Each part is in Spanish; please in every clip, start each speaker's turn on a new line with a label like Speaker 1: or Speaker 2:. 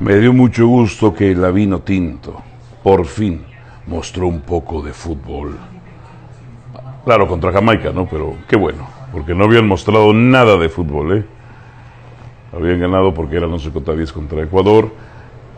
Speaker 1: Me dio mucho gusto que el vino Tinto, por fin, mostró un poco de fútbol. Claro, contra Jamaica, ¿no? Pero qué bueno, porque no habían mostrado nada de fútbol, ¿eh? Habían ganado porque eran 11 contra 10 contra Ecuador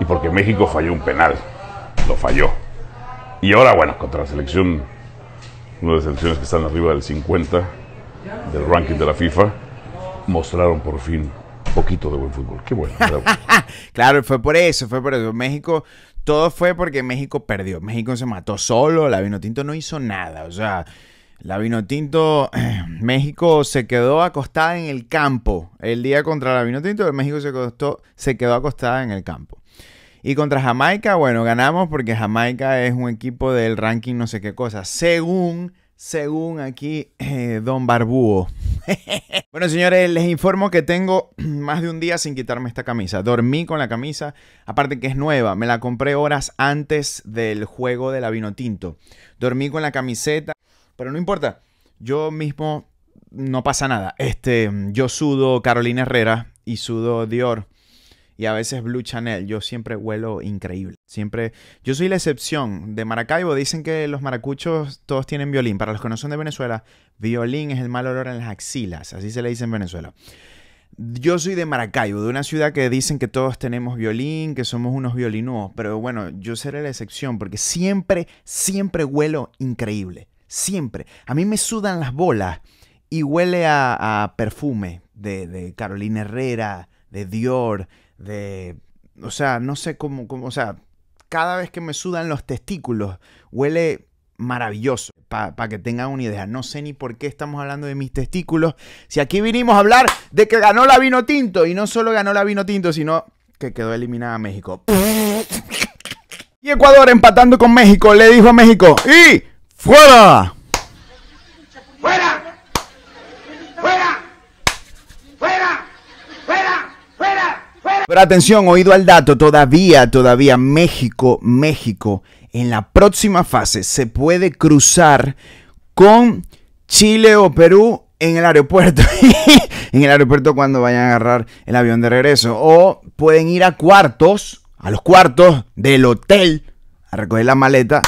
Speaker 1: y porque México falló un penal. Lo falló. Y ahora, bueno, contra la selección, una de las selecciones que están arriba del 50 del ranking de la FIFA, mostraron por fin poquito de buen fútbol. Qué bueno. claro, fue por eso, fue por eso. México, todo fue porque México perdió. México se mató solo, la Vinotinto no hizo nada. O sea, la Vinotinto, México se quedó acostada en el campo. El día contra la Vinotinto, México se, costó, se quedó acostada en el campo. Y contra Jamaica, bueno, ganamos porque Jamaica es un equipo del ranking no sé qué cosa. Según, según aquí, eh, Don Barbúo. bueno, señores, les informo que tengo más de un día sin quitarme esta camisa. Dormí con la camisa, aparte que es nueva, me la compré horas antes del juego de la Vinotinto. Dormí con la camiseta, pero no importa, yo mismo no pasa nada. Este, yo sudo Carolina Herrera y sudo Dior y a veces Blue Chanel. Yo siempre huelo increíble. Siempre, yo soy la excepción. De Maracaibo dicen que los maracuchos todos tienen violín. Para los que no son de Venezuela, violín es el mal olor en las axilas. Así se le dice en Venezuela. Yo soy de Maracaibo, de una ciudad que dicen que todos tenemos violín, que somos unos violinudos, pero bueno, yo seré la excepción porque siempre, siempre huelo increíble. Siempre. A mí me sudan las bolas y huele a, perfume de, de Carolina Herrera, de Dior, de... O sea, no sé cómo, o sea, cada vez que me sudan los testículos, huele maravilloso, para que tengan una idea. No sé ni por qué estamos hablando de mis testículos. Si aquí vinimos a hablar de que ganó la vino tinto, y no solo ganó la vino tinto, sino que quedó eliminada México. Y Ecuador empatando con México, le dijo a México, ¡y fuera! Pero atención, oído al dato, todavía, todavía México, México, en la próxima fase se puede cruzar con Chile o Perú en el aeropuerto. en el aeropuerto cuando vayan a agarrar el avión de regreso. O pueden ir a cuartos, a los cuartos del hotel, a recoger la maleta.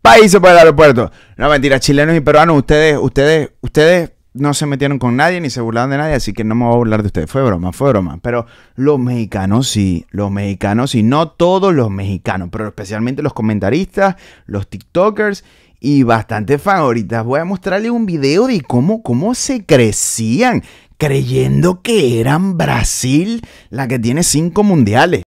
Speaker 1: País para el aeropuerto. No, mentira, chilenos y peruanos, ustedes, ustedes, ustedes no se metieron con nadie ni se burlaron de nadie, así que no me voy a burlar de ustedes. Fue broma, fue broma. Pero los mexicanos sí, los mexicanos sí, no todos los mexicanos, pero especialmente los comentaristas, los TikTokers y bastantes fan. Ahorita voy a mostrarles un video de cómo, cómo se crecían creyendo que eran Brasil la que tiene cinco mundiales.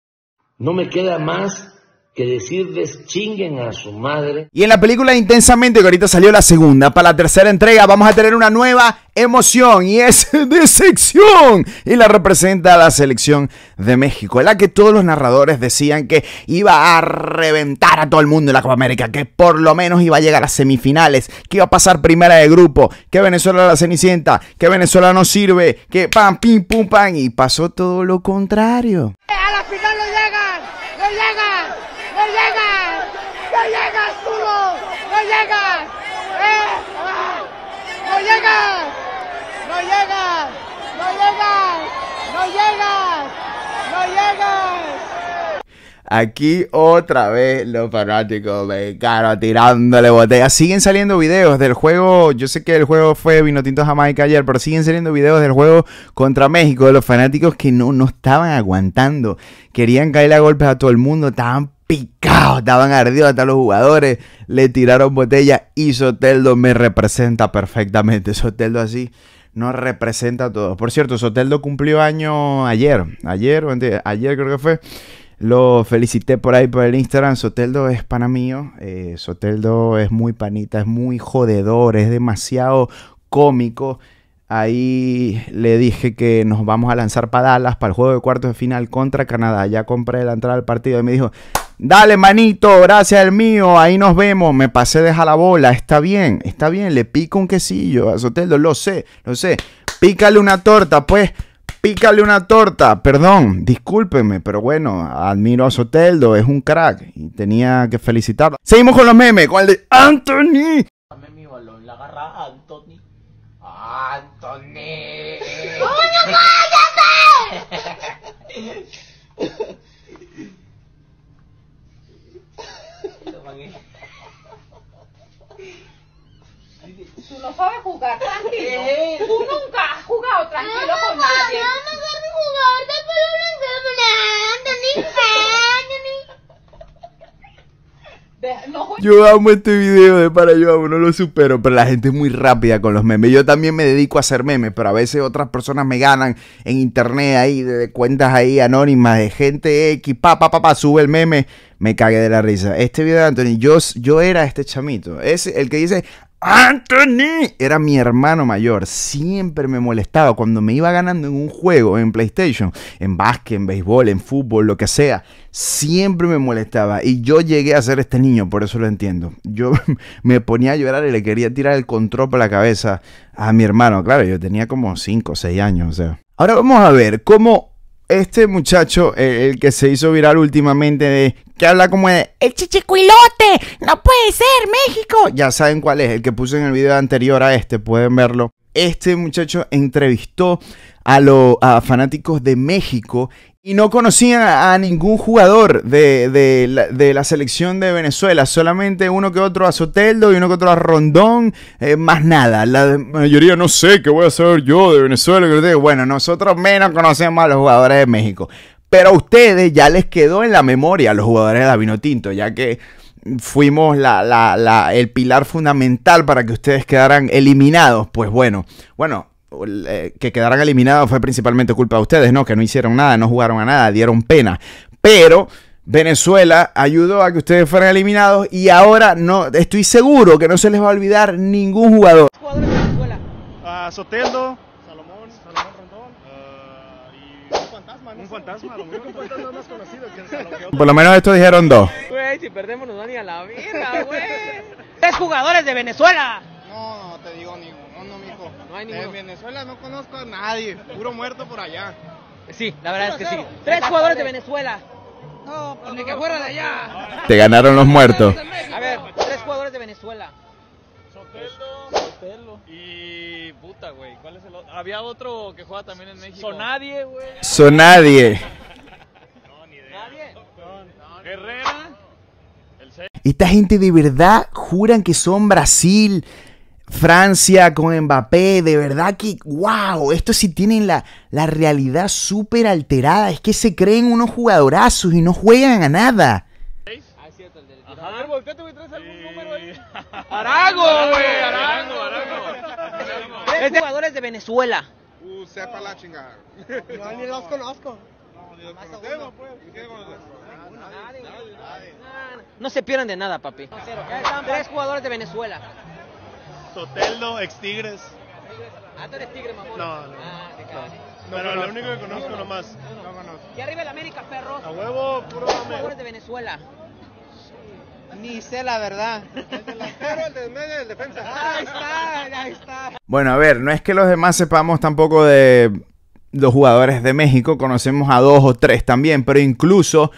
Speaker 1: No me queda más que decirles chinguen a su madre. Y en la película Intensamente, que ahorita salió la segunda, para la tercera entrega vamos a tener una nueva emoción y es de sección Y la representa la selección de México, la que todos los narradores decían que iba a reventar a todo el mundo en la Copa América, que por lo menos iba a llegar a semifinales, que iba a pasar primera de grupo, que Venezuela la cenicienta, que Venezuela no sirve, que pam, pim, pum, pam, y pasó todo lo contrario. A la final no llegan, no llegan. ¡No llegas! ¡No llegas, tú! ¡No llegas! ¡Eh! ¡No llegas! ¡No llegas! ¡No llegas! ¡No llegas! ¡No llegas! Aquí otra vez los fanáticos de Caro tirándole botellas. Siguen saliendo videos del juego. Yo sé que el juego fue Vinotinto Jamaica ayer, pero siguen saliendo videos del juego contra México de los fanáticos que no, estaban aguantando. Querían caerle a golpes a todo el mundo. Estaban picados, estaban ardidos hasta los jugadores, le tiraron botella y Soteldo me representa perfectamente. Soteldo así nos representa a todos. Por cierto, Soteldo cumplió año ayer, ayer, ayer creo que fue. Lo felicité por ahí por el Instagram. Soteldo es pana mío. Eh, Soteldo es muy panita, es muy jodedor, es demasiado cómico. Ahí le dije que nos vamos a lanzar para Dallas para el juego de cuartos de final contra Canadá. Ya compré la entrada al partido y me dijo, Dale, manito, gracias al mío, ahí nos vemos. Me pasé, deja la bola, está bien, está bien, le pico un quesillo a Soteldo, lo sé, lo sé. Pícale una torta, pues, pícale una torta, perdón, discúlpeme, pero bueno, admiro a Soteldo, es un crack y tenía que felicitarlo. Seguimos con los memes, con el de Anthony. Dame mi balón, la agarra Anthony. Anthony. ¡Coño, cállate! Tú no sabes jugar tranquilo. Eh. Tú nunca has jugado tranquilo con nadie. Yo amo este video de para yo amo, no lo supero, pero la gente es muy rápida con los memes. Yo también me dedico a hacer memes, pero a veces otras personas me ganan en internet ahí, de cuentas ahí anónimas de gente X, pa, pa, pa, pa, sube el meme, me cagué de la risa. Este video de Anthony, yo, yo era este chamito, es el que dice, Anthony era mi hermano mayor. Siempre me molestaba cuando me iba ganando en un juego, en PlayStation, en básquet, en béisbol, en fútbol, lo que sea. Siempre me molestaba. Y yo llegué a ser este niño, por eso lo entiendo. Yo me ponía a llorar y le quería tirar el control por la cabeza a mi hermano. Claro, yo tenía como 5 o 6 años. Ahora vamos a ver cómo este muchacho, el, que se hizo viral últimamente de que habla como de ¡El chichicuilote! ¡No puede ser, México! Ya saben cuál es, el que puse en el video anterior a este, pueden verlo. Este muchacho entrevistó a, los fanáticos de México y no conocían a, ningún jugador de, la, selección de Venezuela, solamente uno que otro a Soteldo y uno que otro a Rondón, eh, más nada. La mayoría no sé qué voy a saber yo de Venezuela. Bueno, nosotros menos conocemos a los jugadores de México. Pero a ustedes ya les quedó en la memoria los jugadores de Davino Tinto, ya que fuimos el pilar fundamental para que ustedes quedaran eliminados. Pues bueno, bueno, eh, que quedaran eliminados fue principalmente culpa de ustedes, ¿no? Que no hicieron nada, no jugaron a nada, dieron pena. Pero Venezuela ayudó a que ustedes fueran eliminados y ahora no, estoy seguro que no se les va a olvidar ningún jugador. Ah, Soteldo, Salomón, Salomón Rondón, ah un fantasma, Un fantasma, un fantasma más conocido Por lo menos esto dijeron dos. Güey, si perdemos nos dan ni a la vida, güey. Tres jugadores de Venezuela. No, no te digo ninguno, no, mijo. No hay De Venezuela no conozco a nadie, puro muerto por allá. Sí, la verdad es que sí. Tres jugadores de Venezuela. No, pues ni que fuera de allá. Te ganaron los muertos. A ver, tres jugadores de Venezuela. Sotelo. Y puta, güey. ¿Cuál es el otro? Había otro que juega también en México. Sonadie, güey. Sonadie. no, ni idea. ¿Nadie? No, Esta gente de verdad juran que son Brasil. Francia con Mbappé, de verdad que, wow, esto sí tienen la, la realidad súper alterada. Es que se creen unos jugadorazos y no juegan a nada. Ah, a ver, voy a traer algún número ahí. Arago, güey, Arago, Arago. Tres este- jugadores de Venezuela. Uh, sepa la chingada. Yo ni los conozco. Pues. No se pierdan de nada, papi. Tres jugadores de Venezuela. Soteldo, ex Tigres. Ah, tú eres Tigre, mamón. No, no. Ah, no, pero lo único que conozco nomás. Y arriba el América, perros. A huevo, puro Jugadores de Venezuela. Ni sé la verdad. defensa. ahí está, ahí está. Bueno, a ver, no es que los demás sepamos tampoco de los jugadores de México, conocemos a dos o tres también, pero incluso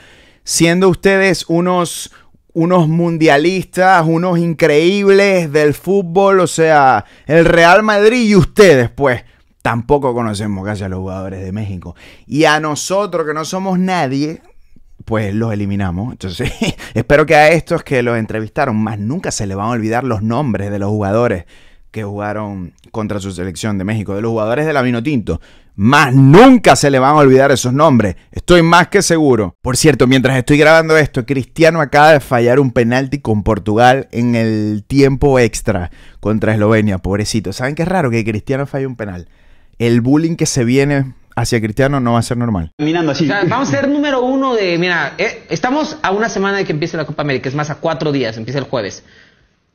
Speaker 1: siendo ustedes unos unos mundialistas, unos increíbles del fútbol, o sea, el Real Madrid y ustedes, pues, tampoco conocemos casi a los jugadores de México. Y a nosotros, que no somos nadie, pues los eliminamos. Entonces, espero que a estos que los entrevistaron, más nunca se le van a olvidar los nombres de los jugadores que jugaron contra su selección de México, de los jugadores de la tinto Más nunca se le van a olvidar esos nombres. Estoy más que seguro. Por cierto, mientras estoy grabando esto, Cristiano acaba de fallar un penalti con Portugal en el tiempo extra contra Eslovenia. Pobrecito. ¿Saben qué es raro que Cristiano falle un penal? El bullying que se viene hacia Cristiano no va a ser normal. vamos a ser número uno de, mira, eh, estamos a una semana de que empiece la Copa América, es más, a cuatro días, empieza el jueves.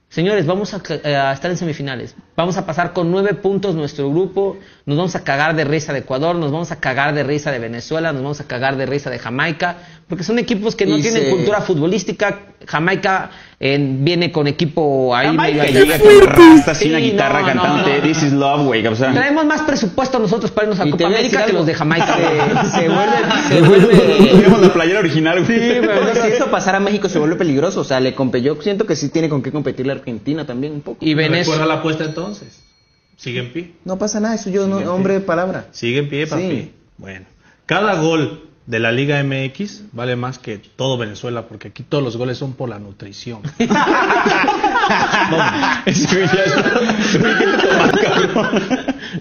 Speaker 1: Señores, vamos a estar en semifinales. Vamos a pasar con nueve puntos nuestro grupo. Nos vamos a cagar de risa de Ecuador, nos vamos a cagar de risa de Venezuela, nos vamos a cagar de risa de Jamaica, porque son equipos que no tienen cultura futbolística. Jamaica eh, viene con equipo ahí Jamaica medio llega con rastas guitarra cantante. This is love, güey. Traemos más presupuesto nosotros para irnos a Copa América que los de Jamaica. se, vuelve. Se la playera original, Sí, pero si eso pasara a México se vuelve peligroso. O sea, le compe, yo siento que sí tiene con qué competir la Argentina también un poco. Y Venezuela la apuesta entonces entonces. Sigue en pie. No pasa nada, eso yo no, hombre de palabra. Sigue en pie, papi. Bueno, cada gol de la Liga MX vale más que todo Venezuela, porque aquí todos los goles son por la nutrición.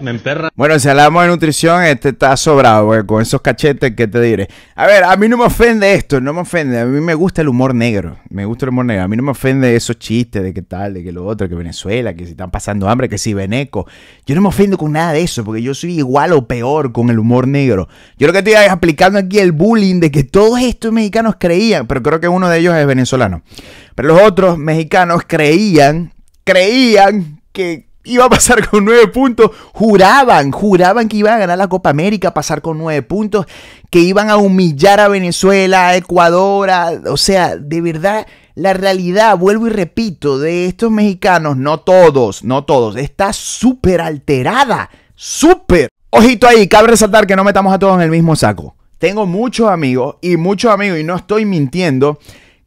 Speaker 1: me Bueno, si hablamos de nutrición, este está sobrado, güey, con esos cachetes que te diré. A ver, a mí no me ofende esto, no me ofende. A mí me gusta el humor negro, me gusta el humor negro. A mí no me ofende esos chistes de qué tal, de que lo otro, que Venezuela, que si están pasando hambre, que si Veneco. Yo no me ofendo con nada de eso, porque yo soy igual o peor con el humor negro. Yo lo que estoy aplicando aquí el bullying de que todos estos mexicanos creían, pero creo que uno de ellos es venezolano. Pero los otros mexicanos creían, creían que iba a pasar con nueve puntos. Juraban, juraban que iban a ganar la Copa América, pasar con nueve puntos, que iban a humillar a Venezuela, a Ecuador, o sea, de verdad. La realidad, vuelvo y repito, de estos mexicanos, no todos, no todos, está súper alterada, súper. Ojito ahí, cabe resaltar que no metamos a todos en el mismo saco. Tengo muchos amigos y muchos amigos, y no estoy mintiendo,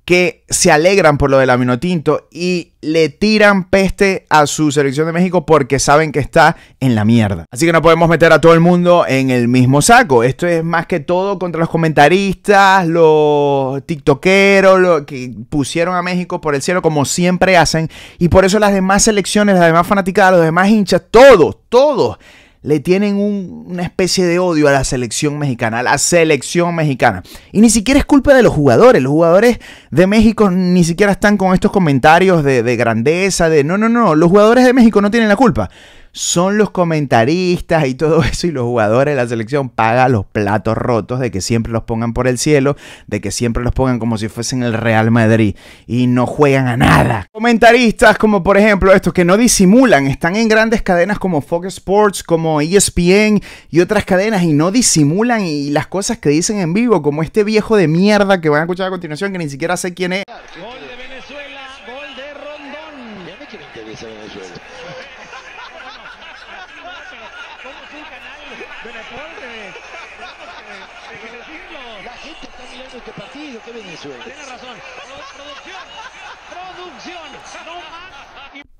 Speaker 1: que se alegran por lo del aminotinto y le tiran peste a su selección de México porque saben que está en la mierda. Así que no podemos meter a todo el mundo en el mismo saco. Esto es más que todo contra los comentaristas, los tiktokeros, los que pusieron a México por el cielo como siempre hacen. Y por eso las demás selecciones, las demás fanáticas, los demás hinchas, todos, todos le tienen una especie de odio a la selección mexicana, a la selección mexicana. Y ni siquiera es culpa de los jugadores. Los jugadores de México ni siquiera están con estos comentarios de, grandeza, de no, no, no, los jugadores de México no tienen la culpa son los comentaristas y todo eso y los jugadores de la selección paga los platos rotos de que siempre los pongan por el cielo, de que siempre los pongan como si fuesen el Real Madrid y no juegan a nada. Comentaristas como por ejemplo estos que no disimulan, están en grandes cadenas como Fox Sports, como ESPN y otras cadenas y no disimulan y las cosas que dicen en vivo, como este viejo de mierda que van a escuchar a continuación que ni siquiera sé quién es. Gol de Venezuela, gol de Rondón. Ya me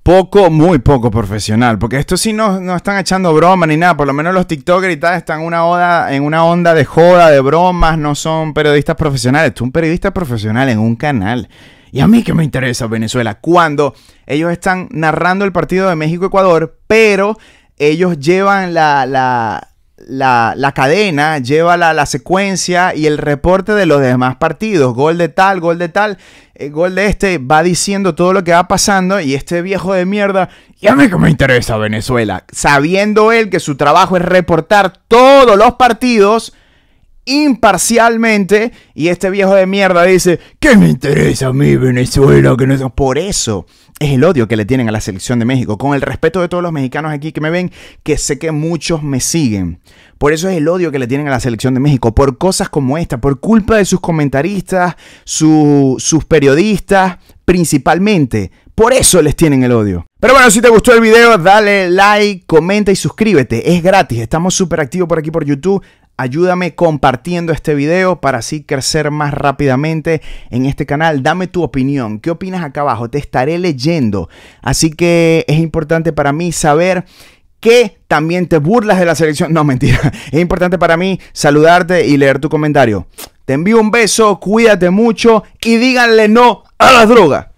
Speaker 1: poco, muy poco profesional, porque esto sí no, están echando broma ni nada, por lo menos los TikTokers y tal están una oda, en una onda de joda, de bromas, no son periodistas profesionales, tú un periodista profesional en un canal. Y a mí que me interesa Venezuela, cuando ellos están narrando el partido de México-Ecuador, pero ellos llevan la, la, la, cadena, lleva la, secuencia y el reporte de los demás partidos. Gol de tal, gol de tal, el gol de este, va diciendo todo lo que va pasando y este viejo de mierda, ya me que me interesa Venezuela, sabiendo él que su trabajo es reportar todos los partidos imparcialmente y este viejo de mierda dice, ¿qué me interesa a mí Venezuela? Que no es Por eso es el odio que le tienen a la selección de México, con el respeto de todos los mexicanos aquí que me ven, que sé que muchos me siguen. Por eso es el odio que le tienen a la selección de México, por cosas como esta, por culpa de sus comentaristas, sus periodistas, principalmente. Por eso les tienen el odio. Pero bueno, si te gustó el video, dale like, comenta y suscríbete. Es gratis. Estamos súper activos por aquí por YouTube. Ayúdame compartiendo este video para así crecer más rápidamente en este canal. Dame tu opinión. ¿Qué opinas acá abajo? Te estaré leyendo. Así que es importante para mí saber que también te burlas de la selección. No, mentira. Es importante para mí saludarte y leer tu comentario. Te envío un beso, cuídate mucho y díganle no a las drogas.